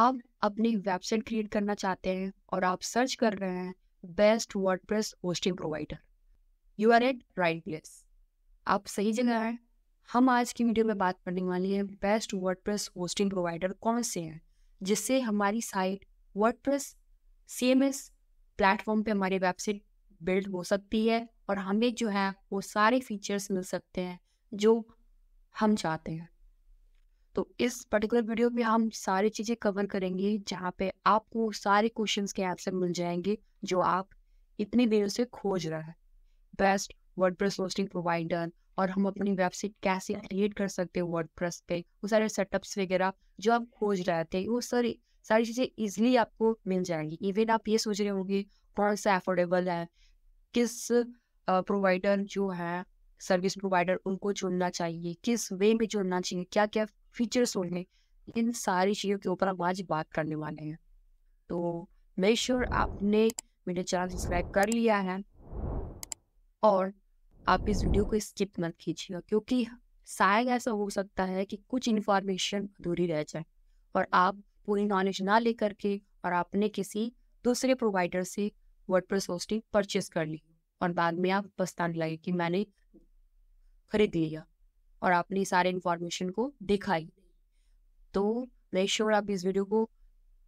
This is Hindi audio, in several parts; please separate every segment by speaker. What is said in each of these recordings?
Speaker 1: आप अपनी वेबसाइट क्रिएट करना चाहते हैं और आप सर्च कर रहे हैं best WordPress hosting provider you are at right place आप सही जगह हैं हम आज की वीडियो में बात करने वाली हैं best WordPress hosting provider कौन से हैं जिससे हमारी site WordPress C M S platform पर हमारी वेबसाइट बिल्ड हो सकती है और हमें जो है वो सारे फीचर्स मिल सकते हैं जो हम चाहते हैं तो इस पर्टिकुलर वीडियो में हम सारी चीज़ें कवर करेंगे जहाँ पे आपको सारे क्वेश्चन के आंसर मिल जाएंगे जो आप इतनी देर से खोज रहे हैं best WordPress hosting provider और हम अपनी वेबसाइट कैसे क्रिएट कर सकते हैं वर्ड प्रेस पे वो सारे सेटअप्स वगैरह जो आप खोज रहे थे वो सारी सारी चीज़ें इजिली आपको मिल जाएंगी इवन आप ये सोच रहे होंगे कौन सा अफोर्डेबल है किस प्रोवाइडर जो है सर्विस प्रोवाइडर उनको चुनना चाहिए किस वे में चुनना चाहिए क्या क्या फीचर्स होंगे इन सारी चीज़ों के ऊपर हम आज बात करने वाले हैं तो मेक श्योर आपने मेरे चैनल सब्सक्राइब कर लिया है और आप इस वीडियो को स्किप मत कीजिएगा क्योंकि शायद ऐसा हो सकता है कि कुछ इन्फॉर्मेशन अधूरी रह जाए और आप पूरी नॉलेज ना लेकर के और आपने किसी दूसरे प्रोवाइडर से वर्ड प्रेस होस्टिंग परचेस कर ली और बाद में आप पछताने लगे कि मैंने खरीद लिया और आपने सारे इन्फॉर्मेशन को दिखाई तो मैं श्योर आप इस वीडियो को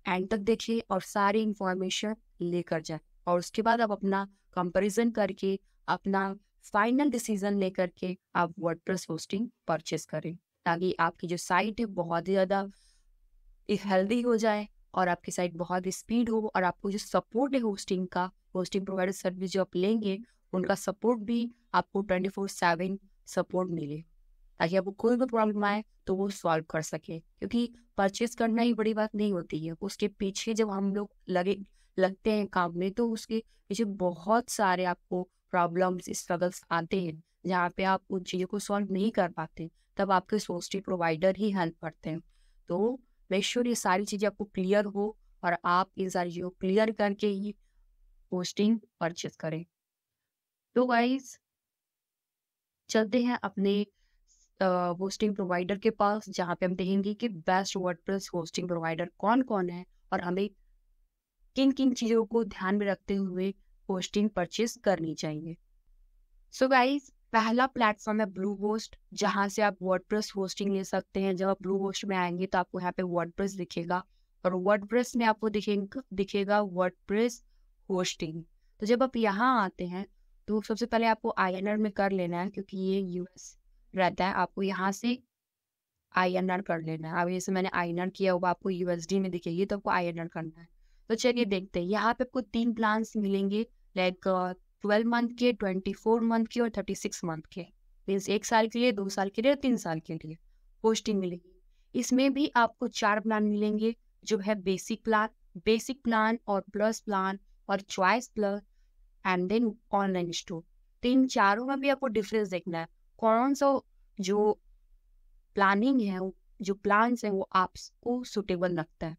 Speaker 1: एंड तक देखिए और सारी इन्फॉर्मेशन लेकर जाए और उसके बाद आप अपना कंपैरिजन करके अपना फाइनल डिसीजन लेकर के आप वर्डप्रेस होस्टिंग परचेस करें ताकि आपकी जो साइट है बहुत ही ज़्यादा हेल्दी हो जाए और आपकी साइट बहुत स्पीड हो और आपको जो सपोर्ट है होस्टिंग का होस्टिंग प्रोवाइडर सर्विस जो आप लेंगे उनका सपोर्ट भी आपको ट्वेंटी फोर सेवन सपोर्ट मिले ताकि आपको कोई भी प्रॉब्लम आए तो वो सॉल्व कर सके क्योंकि परचेज करना ही बड़ी बात नहीं होती है उसके पीछे जब हम लोग लगे लगते हैं काम में तो उसके पीछे बहुत सारे आपको प्रॉब्लम्स स्ट्रगल्स आते हैं जहाँ पे आप उन चीज़ों को सॉल्व नहीं कर पाते तब आपके सोस्टी प्रोवाइडर ही हेल्प करते हैं तो मेक श्योर ये सारी चीज़ें आपको क्लियर हो और आप इन सारी चीज़ों को क्लियर करके ही पोस्टिंग परचेज करें तो वाइज चलते हैं अपने होस्टिंग प्रोवाइडर के पास जहाँ पे हम देखेंगे कि बेस्ट वर्ड होस्टिंग प्रोवाइडर कौन कौन है और हमें किन किन चीज़ों को ध्यान में रखते हुए होस्टिंग परचेज करनी चाहिए सो so गाइज पहला प्लेटफॉर्म है ब्लू होस्ट जहाँ से आप वर्ड होस्टिंग ले सकते हैं जब आप ब्लू होस्ट में आएंगे तो आपको यहाँ पे वर्ड दिखेगा और वर्ड में आपको दिखेगा दिखेगा वर्ड होस्टिंग तो जब आप यहाँ आते हैं तो सबसे पहले आपको आई में कर लेना है क्योंकि ये यूएस रहता है आपको यहाँ से आई एन आर कर लेना है अब जैसे मैंने आई एन आर किया हुआ आपको यूएसडी में दिखेगी तो आपको आई एन आर करना है तो चलिए देखते हैं यहाँ पे आपको तीन प्लान्स मिलेंगे लाइक ट्वेल्व मंथ के ट्वेंटी फोर मंथ के और थर्टी सिक्स मंथ के मीन्स एक साल के लिए दो साल के लिए और तीन साल के लिए पोस्टिंग मिलेगी इसमें भी आपको चार प्लान मिलेंगे जो है बेसिक प्लान बेसिक प्लान और प्लस प्लान और choice plus and then online store तो इन चारों में भी आपको डिफरेंस देखना है कौन सा जो प्लानिंग है जो प्लान है वो आपको सुटेबल लगता है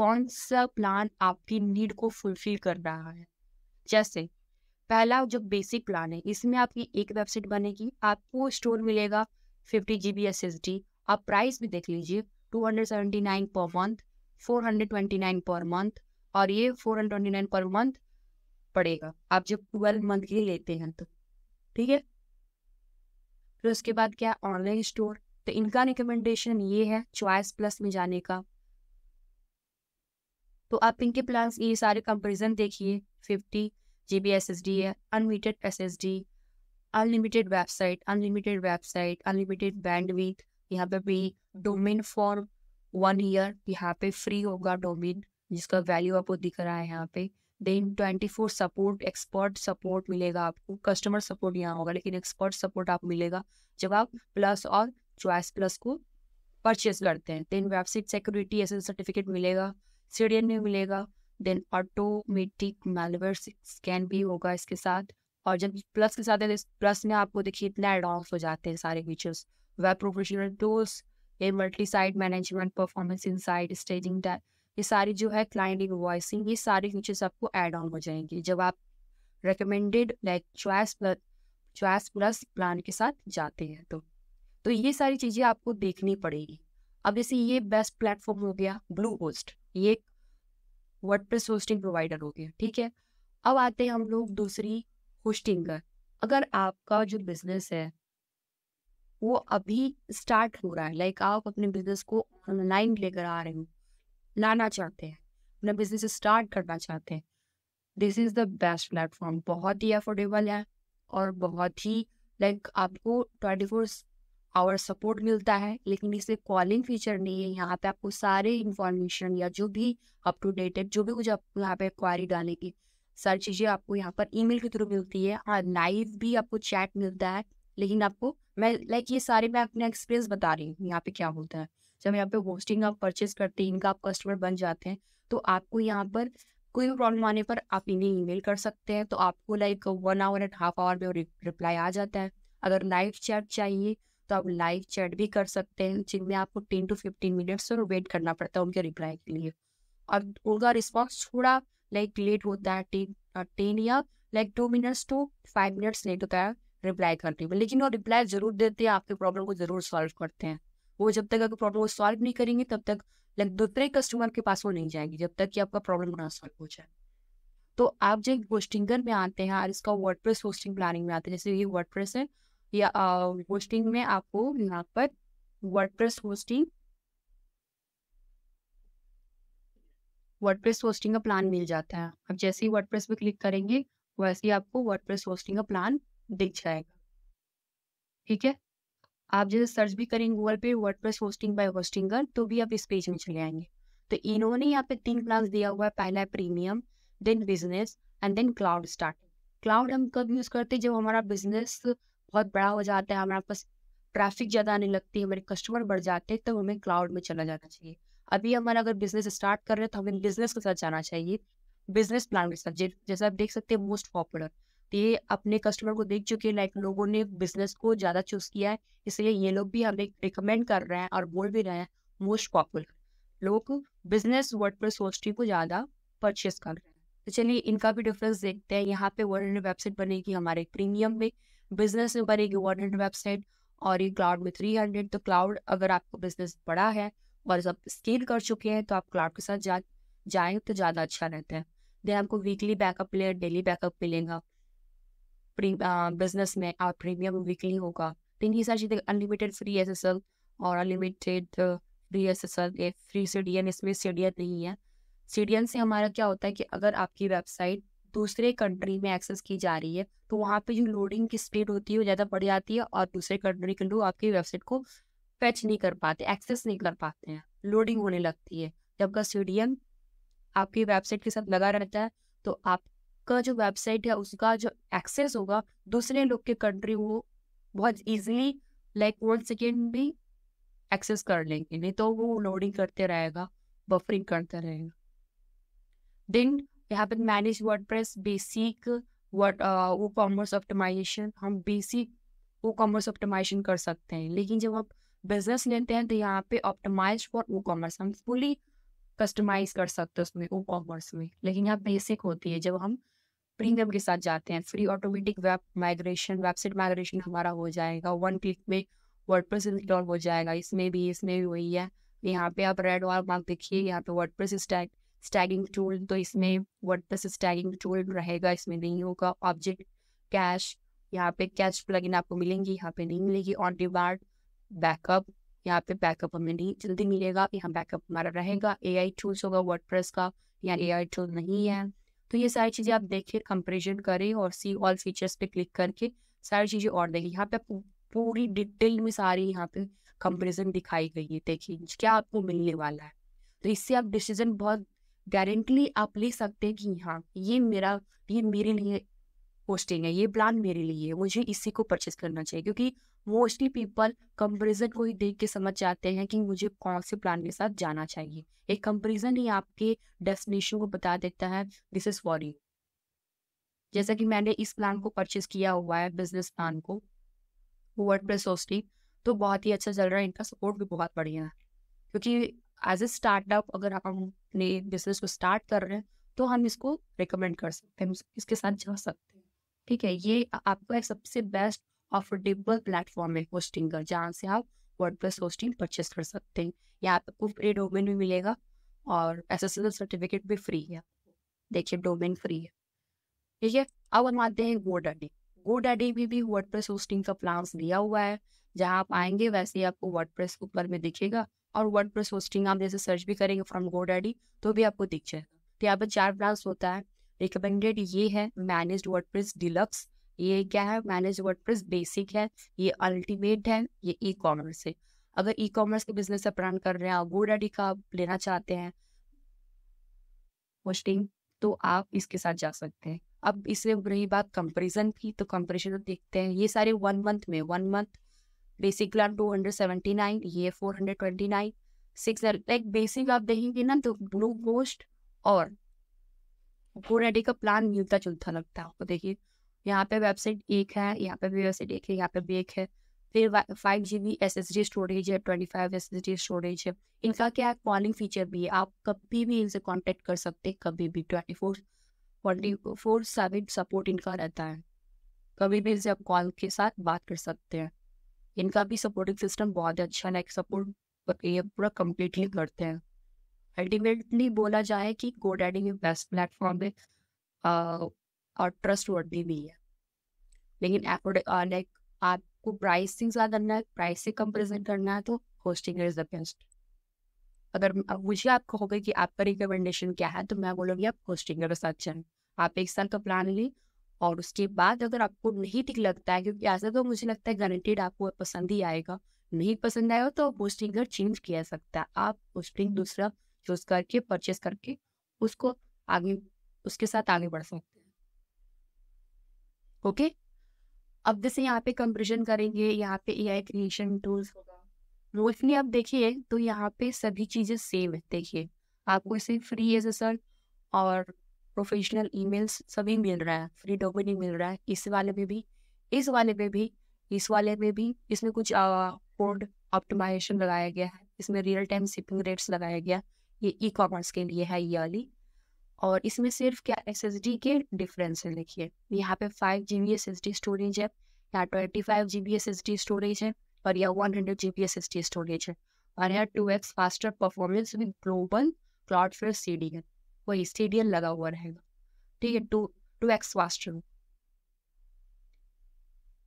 Speaker 1: कौन सा प्लान आपकी नीड को फुलफिल कर रहा है जैसे पहला जो बेसिक प्लान है इसमें आपकी एक वेबसाइट बनेगी आपको स्टोर मिलेगा fifty G B S S D आप प्राइस भी देख लीजिए two hundred seventy nine per month four hundred twenty nine per month और ये four hundred twenty nine per month पड़ेगा आप जब ट्वेल्व मंथ के लिए लेते हैं तो ठीक है फिर उसके बाद क्या ऑनलाइन स्टोर तो इनका रिकमेंडेशन ये है चॉइस प्लस में जाने का तो आप इनके प्लान ये सारे कंपेरिजन देखिए fifty G B S S D है unlimited S S D unlimited website unlimited website unlimited bandwidth यहाँ पे भी डोमेन फॉर वन ईयर यहाँ पे फ्री होगा डोमेन जिसका वैल्यू आपको दिख रहा है यहाँ पे then twenty four support expert support मिलेगा आपको कस्टमर सपोर्ट यहाँ होगा लेकिन एक्सपर्ट सपोर्ट आप मिलेगा जब आप प्लस और चॉइस प्लस को परचेज करते हैं then website security S certificate मिलेगा सीडियन में मिलेगा देन ऑटोमेटिक मेलवेयर स्कैन भी होगा इसके साथ और जब प्लस के साथ प्लस में आपको देखिए इतना एडवांस हो जाते हैं सारे फीचर्स वेब प्रोफेशनल टूल्स ये multi site management performance insight staging type ये सारी जो है क्लाइंट इनवॉइसिंग ये सारी फीचर्स आपको एड ऑन हो जाएंगे जब आप recommended like choice plus choice plus plan के साथ जाते हैं तो तो ये सारी चीज़ें आपको देखनी पड़ेगी अब जैसे ये बेस्ट प्लेटफॉर्म हो गया ब्लू होस्ट ये एक वर्ड प्रेस होस्टिंग प्रोवाइडर हो गया ठीक है अब आते हैं हम लोग दूसरी होस्टिंग का अगर आपका जो बिजनेस है वो अभी स्टार्ट हो रहा है लाइक आप अपने बिजनेस को ऑनलाइन लेकर आ रहे हो लाना चाहते हैं अपना बिजनेस स्टार्ट करना चाहते हैं this is the best platform बहुत ही अफोर्डेबल है और बहुत ही लाइक like, आपको ट्वेंटी फोर आवर सपोर्ट मिलता है लेकिन इसे कॉलिंग फीचर नहीं है यहाँ पे आपको सारे इंफॉर्मेशन या जो भी अप टू डेटेड जो भी कुछ आपको यहाँ पे क्वारी डालने की सारी चीज़ें आपको यहाँ पर ई के थ्रू मिलती है और हाँ, लाइव भी आपको चैट मिलता है लेकिन आपको मैं लाइक ये सारे मैं अपना एक्सपीरियंस बता रही हूँ यहाँ पे क्या होता है जब यहाँ पे होस्टिंग आप परचेज करते हैं इनका आप कस्टमर बन जाते हैं तो आपको यहाँ पर कोई भी प्रॉब्लम आने पर आप इन्हें ईमेल कर सकते हैं तो आपको like one hour and half hour में रिप्लाई आ जाता है अगर लाइव चैट चाहिए तो आप लाइव चैट भी कर सकते हैं जिनमें आपको टेन टू फिफ्टीन मिनट्स और वेट करना पड़ता है उनके रिप्लाई के लिए और उनका रिस्पॉन्स थोड़ा लाइक लेट होता है टेन टेन या like two minutes to five minutes late होता है रिप्लाई करने में लेकिन वो रिप्लाई जरूर देते हैं आपकी प्रॉब्लम को जरूर सॉल्व करते हैं वो जब तक अगर प्रॉब्लम सॉल्व नहीं करेंगे तब तक लाइक दूसरे कस्टमर के पास वो नहीं जाएगी जब तक कि आपका प्रॉब्लम ना सॉल्व हो जाए तो आप जब होस्टिंगर में आते हैं और इसका वर्ड होस्टिंग प्लानिंग में आते हैं जैसे ये वर्ड है या होस्टिंग में आपको यहाँ पर वर्ड होस्टिंग प्रेस होस्टिंग का प्लान मिल जाता है अब जैसे ही वर्ड प्रेस पर क्लिक करेंगे वैसे ही आपको वर्ड प्रेस होस्टिंग का प्लान दिख जाएगा ठीक है आप जैसे सर्च भी करेंगे गूगल पे वर्ड होस्टिंग बाय होस्टिंगर तो भी आप इस पेज में चले आएंगे तो इन्होंने यहाँ पे तीन प्लान दिया हुआ है पहला है premium then business and then cloud start cloud हम कब यूज करते हैं जब हमारा बिजनेस बहुत बड़ा हो जाता है हमारे पास ट्रैफिक ज्यादा आने लगती है हमारे कस्टमर बढ़ जाते हैं तब तो हमें क्लाउड में चला जाना चाहिए अभी हमारा अगर बिजनेस स्टार्ट कर रहे हैं तो हमें बिजनेस के साथ जाना चाहिए बिजनेस प्लान के साथ जैसा आप देख सकते हैं मोस्ट पॉपुलर ये अपने कस्टमर को देख चुके लाइक लोगों ने बिजनेस को ज़्यादा चूज किया है इसलिए ये लोग भी हमें रिकमेंड कर रहे हैं और बोल भी रहे हैं मोस्ट पॉपुलर लोग बिजनेस वर्ड पर सोचती को ज़्यादा परचेस कर रहे हैं तो चलिए इनका भी डिफरेंस देखते हैं यहाँ पे वर्ल्ड वेबसाइट बनेगी हमारे प्रीमियम में बिजनेस में बनेगी वर्ल्ड वेबसाइट और ये क्लाउड में थ्री हंड्रेड तो क्लाउड अगर आपको बिजनेस बड़ा है और सब स्केल कर चुके हैं तो आप क्लाउड के साथ जा जाएँ तो ज़्यादा अच्छा रहता है देन आपको वीकली बैकअप मिले डेली बैकअप मिलेगा बिजनेस में आप प्रीमियम वीकली होगा तीन ही सारी चीज़ें unlimited free S S L और unlimited free S S L free C D N इसमें एन नहीं है एन से हमारा क्या होता है कि अगर आपकी वेबसाइट दूसरे कंट्री में एक्सेस की जा रही है तो वहाँ पे जो लोडिंग की स्पीड होती है वो ज़्यादा बढ़ जाती है और दूसरे कंट्री के लोग आपकी वेबसाइट को फैच नहीं कर पाते एक्सेस नहीं कर पाते हैं लोडिंग होने लगती है जब का सी डी एन आपकी वेबसाइट के साथ लगा रहता है तो आप आपका जो वेबसाइट है उसका जो एक्सेस होगा दूसरे लोग के कंट्री वो बहुत इजीली लाइक वन सेकेंड भी एक्सेस कर लेंगे नहीं तो वो लोडिंग करते रहेगा बफरिंग करते रहेगा देन यहाँ पे manage WordPress basic word WooCommerce optimization हम बेसिक वो कॉमर्स ऑप्टिमाइजेशन कर सकते हैं लेकिन जब आप बिजनेस लेते हैं तो यहाँ पे ऑप्टिमाइज फॉर वो कॉमर्स हम फुली कस्टमाइज कर सकते हैं उसमें वो कॉमर्स में लेकिन यहाँ बेसिक होती है जब हम प्रीमियम के साथ जाते हैं free automatic web migration website migration हमारा हो जाएगा वन क्लिक में वर्डप्रेस इंस्टॉल हो जाएगा इसमें भी इसमें भी वही है यहाँ पे आप रेड वाल मार्क देखिए यहाँ पे वर्डप्रेस स्टैग स्टैगिंग टूल तो इसमें वर्डप्रेस स्टैगिंग टूल रहेगा इसमें नहीं होगा ऑब्जेक्ट कैश यहाँ पे कैश इन आपको मिलेंगी यहाँ पे नहीं मिलेगी ऑन डिमांड बैकअप यहाँ पे बैकअप हमें नहीं जल्दी मिलेगा यहाँ बैकअप हमारा रहेगा ए आई टूल्स होगा वर्ड प्रेस का यहाँ ए आई टूल नहीं है तो ये सारी चीज़ें आप देखिए कंपेरिजन करें और सी ऑल फीचर्स पे क्लिक करके सारी चीज़ें और देखिए यहाँ पे आपको पूरी डिटेल में सारी यहाँ पे कंपेरिजन दिखाई गई है देखिए क्या आपको मिलने वाला है तो इससे आप डिसीजन बहुत गारंटली आप ले सकते हैं कि हाँ ये मेरा ये मेरे लिए होस्टिंग है ये प्लान मेरे लिए है मुझे इसी को परचेज करना चाहिए क्योंकि मोस्टली पीपल कंपेरिजन को ही देख के समझ जाते हैं कि मुझे कौन से प्लान के साथ जाना चाहिए एक कंपेरिजन ही आपके डेस्टिनेशन को बता देता है दिस इज फॉर यू जैसा कि मैंने इस प्लान को परचेज किया हुआ है बिजनेस प्लान को वर्ड प्रेस होस्टिंग तो बहुत ही अच्छा चल रहा है इनका सपोर्ट भी बहुत बढ़िया है क्योंकि एज ए स्टार्टअप अगर आप अपने बिजनेस को स्टार्ट कर रहे हैं तो हम इसको रिकमेंड कर सकते हैं इसके साथ जा सकते हैं ठीक है ये आपको एक सबसे बेस्ट अफोर्डेबल प्लेटफॉर्म है होस्टिंग का जहाँ से आप वर्ड प्लस होस्टिंग परचेस कर सकते हैं यहाँ आपको फ्री डोमेन भी मिलेगा और एस एस एल सर्टिफिकेट भी फ्री है देखिए डोमेन फ्री है ठीक है अब हम आते हैं गो डैडी गो डैडी में भी वर्ड प्रेस होस्टिंग का प्लान दिया हुआ है जहाँ आप आएंगे वैसे ही आपको वर्ड प्रेस ऊपर में दिखेगा और वर्ड प्रेस होस्टिंग आप जैसे सर्च भी करेंगे फ्रॉम गो डैडी तो भी आपको दिख जाएगा तो यहाँ पर चार प्लान्स होता है रिकमेंडेड ये है मैनेज वर्डप्रेस डिलक्स ये क्या है मैनेज वर्डप्रेस बेसिक है ये अल्टीमेट है ये ई कॉमर्स है अगर ई कॉमर्स के बिजनेस आप रन कर रहे हैं आप गोड एडी का लेना चाहते हैं पोस्टिंग तो आप इसके साथ जा सकते हैं अब इसमें रही बात कंपेरिजन की तो कंपेरिजन देखते हैं ये सारे वन मंथ में one month basic plan two ये four hundred twenty six like basic आप देखेंगे ना तो ब्लू गोस्ट और GoDaddy का प्लान मिलता जुलता लगता है आपको देखिए यहाँ पे वेबसाइट एक है यहाँ पे भी वेबसाइट एक है यहाँ पे भी एक है फिर five G B S S D storage है twenty five S S D storage है इनका क्या है कॉलिंग फीचर भी है आप कभी भी इनसे कॉन्टेक्ट कर सकते हैं कभी भी twenty four twenty four seven support इनका रहता है कभी भी इनसे आप कॉल के साथ बात कर सकते हैं इनका भी सपोर्टिंग सिस्टम बहुत अच्छा है सपोर्ट ये पूरा कम्प्लीटली करते हैं अल्टीमेटली बोला जाए कि गोड एडिंग बेस्ट प्लेटफॉर्म है और ट्रस्ट वर्दी भी है लेकिन लाइक आपको प्राइसिंग ज़्यादा करना है प्राइस से कम प्रेजेंट करना है तो होस्टिंग इज द बेस्ट अगर मुझे आप कहोगे कि आपका रिकमेंडेशन क्या है तो मैं बोलूँगी आप होस्टिंग अच्छा है आप एक साल का प्लान लें और उसके बाद अगर आपको नहीं ठीक लगता है क्योंकि ऐसा तो मुझे लगता है गारंटेड आपको पसंद ही आएगा नहीं पसंद आएगा तो होस्टिंगर चेंज किया सकता है आप होस्टिंग दूसरा चूज करके परचेस करके उसको आगे उसके साथ आगे बढ़ सकते हैं ओके अब जैसे यहाँ पे कंपेरिजन करेंगे यहाँ पे एआई क्रिएशन टूल्स होगा मोस्टली आप देखिए तो यहाँ पे सभी चीजें सेम है देखिए आपको इसे फ्री एज सर और प्रोफेशनल ईमेल्स सभी मिल रहा है फ्री डॉक्यूमेंट मिल रहा है इस वाले में भी इस वाले में भी इस वाले में भी इसमें कुछ कोड ऑप्टिमाइजेशन लगाया गया है इसमें रियल टाइम शिपिंग रेट्स लगाया गया है ये ई कॉमर्स के लिए है ईयरली और इसमें सिर्फ क्या एस एस डी के डिफरेंस है देखिए यहाँ पे five G B S S D storage है यहाँ twenty five G B S S D storage है और यह one hundred G B S S D storage है और यहाँ two x faster performance with global Cloudflare C D N वही सी डी एन लगा हुआ रहेगा ठीक है टू टू एक्स फास्टर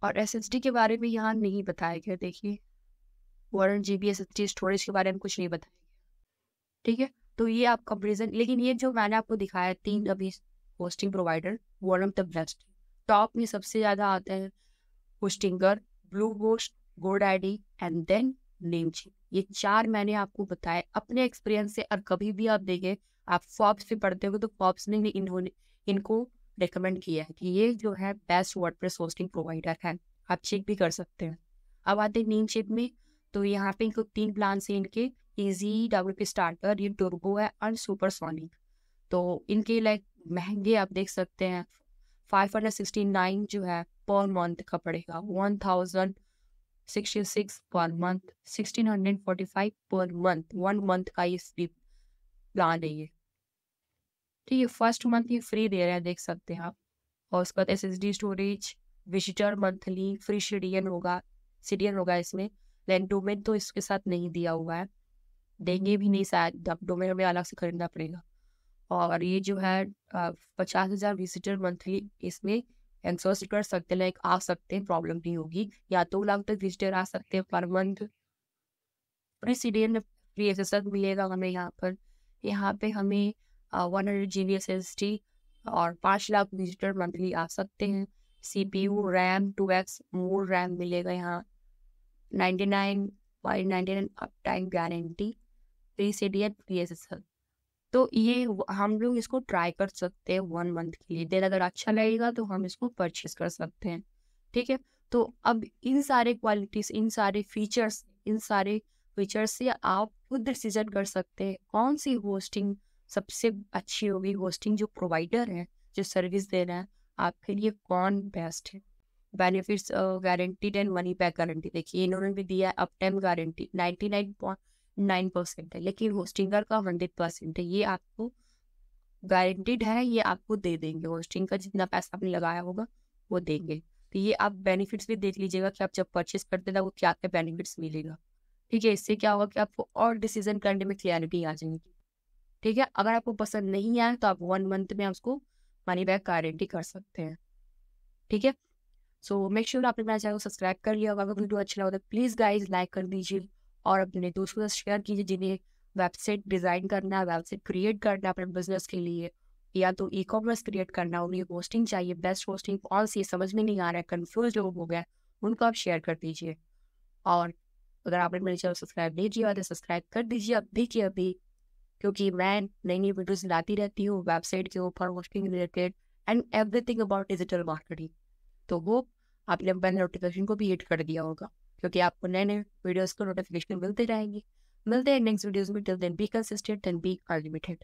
Speaker 1: और एस एस डी के बारे में यहाँ नहीं बताया गया देखिए one G B S S D storage के बारे में कुछ नहीं बताया ठीक है तो ये आप कंपेरिजन लेकिन ये जो मैंने आपको दिखाया तीन अभी होस्टिंग प्रोवाइडर वॉलम द बेस्ट टॉप में सबसे ज्यादा आते हैं Hostinger Bluehost GoDaddy and then name Namecheap ये चार मैंने आपको बताया अपने एक्सपीरियंस से और कभी भी आप देखें आप फॉब्स पे पढ़ते हो तो फॉब्स ने इन्होंने इनको रिकमेंड किया है कि ये जो है best WordPress hosting provider है आप चेक भी कर सकते हैं अब आते हैं नीम शेप में तो यहाँ पे इनको तीन प्लान से इनके ईजी डब्ल्यू पी स्टार्टर ये टर्बो है एंड सुपरसोनिक तो इनके लाइक महंगे आप देख सकते हैं फाइव हंड्रेड सिक्सटी नाइन जो है पर मंथ का पड़ेगा one thousand sixty six per month sixteen hundred forty five per month one month का ये फ्री प्लान है ये तो ये फर्स्ट मंथ ये फ्री दे रहे हैं देख सकते हैं आप और उसके बाद S S D storage visitor monthly free CDN होगा सीडियन होगा इसमें लेकिन डोमेन तो इसके साथ नहीं दिया हुआ है देंगे भी नहीं शायद डोमेन हमें अलग से खरीदना पड़ेगा और ये जो है पचास हज़ार विजिटर मंथली इसमें एग्जॉस्ट कर सकते लाइक आ सकते हैं प्रॉब्लम नहीं होगी या दो तो लाख तक विजिटर आ सकते हैं per month president free S मिलेगा हमें यहाँ पर यहाँ पे हमें one hundred G B S S T और पाँच लाख विजिटर मंथली आ सकते हैं C P U RAM two x more RAM मिलेगा यहाँ ninety nine by ninety nine up time guarantee three C D या पी एस एस तो ये हम लोग इसको ट्राई कर सकते हैं वन मंथ के लिए देन अगर अच्छा लगेगा तो हम इसको परचेज कर सकते हैं ठीक है तो अब इन सारे क्वालिटीज इन सारे फीचर्स इन सारे फीचर्स से आप खुद डिसीजन कर सकते हैं कौन सी होस्टिंग सबसे अच्छी होगी होस्टिंग जो प्रोवाइडर है जो सर्विस दे रहे हैं आपके लिए कौन बेस्ट है benefits guaranteed and money back guarantee देखिए इन्होंने भी दिया है up time guarantee ninety nine point nine percent है लेकिन होस्टिंग का हंड्रेड परसेंट है ये आपको गारंटीड है ये आपको दे देंगे होस्टिंग का जितना पैसा आपने लगाया होगा वो देंगे तो ये आप बेनिफिट्स भी देख लीजिएगा कि आप जब परचेस करते ना वो क्या क्या बेनिफिट्स मिलेगा ठीक है इससे क्या होगा कि आपको और डिसीजन करने में क्लियरिटी आ जाएगी ठीक है अगर आपको पसंद नहीं आए तो आप वन मंथ में उसको मनी बैक गारंटी कर सकते हैं ठीक है सो मेक श्योर आपने मेरा चैनल को सब्सक्राइब कर लिया होगा अगर वीडियो अच्छा लगा तो प्लीज़ गाइज लाइक कर दीजिए और अपने दोस्तों से शेयर कीजिए जिन्हें वेबसाइट डिज़ाइन करना है वेबसाइट क्रिएट करना अपने बिजनेस के लिए या तो ई कॉमर्स क्रिएट करना उन्हें होस्टिंग चाहिए बेस्ट होस्टिंग कौन सी समझ में नहीं आ रहा है कन्फ्यूज लोग हो गया उनको आप शेयर कर दीजिए और अगर आपने मेरे चैनल सब्सक्राइब नहीं किया तो सब्सक्राइब कर दीजिए अभी के अभी क्योंकि मैं नई नई वीडियोज लाती रहती हूँ वेबसाइट के ऊपर hosting related and everything about digital marketing तो वो आपने बेल नोटिफिकेशन को भी हिट कर दिया होगा क्योंकि आपको नए नए वीडियोज़ को नोटिफिकेशन मिलते रहेंगे मिलते हैं नेक्स्ट वीडियोज़ में till then be consistent and be unlimited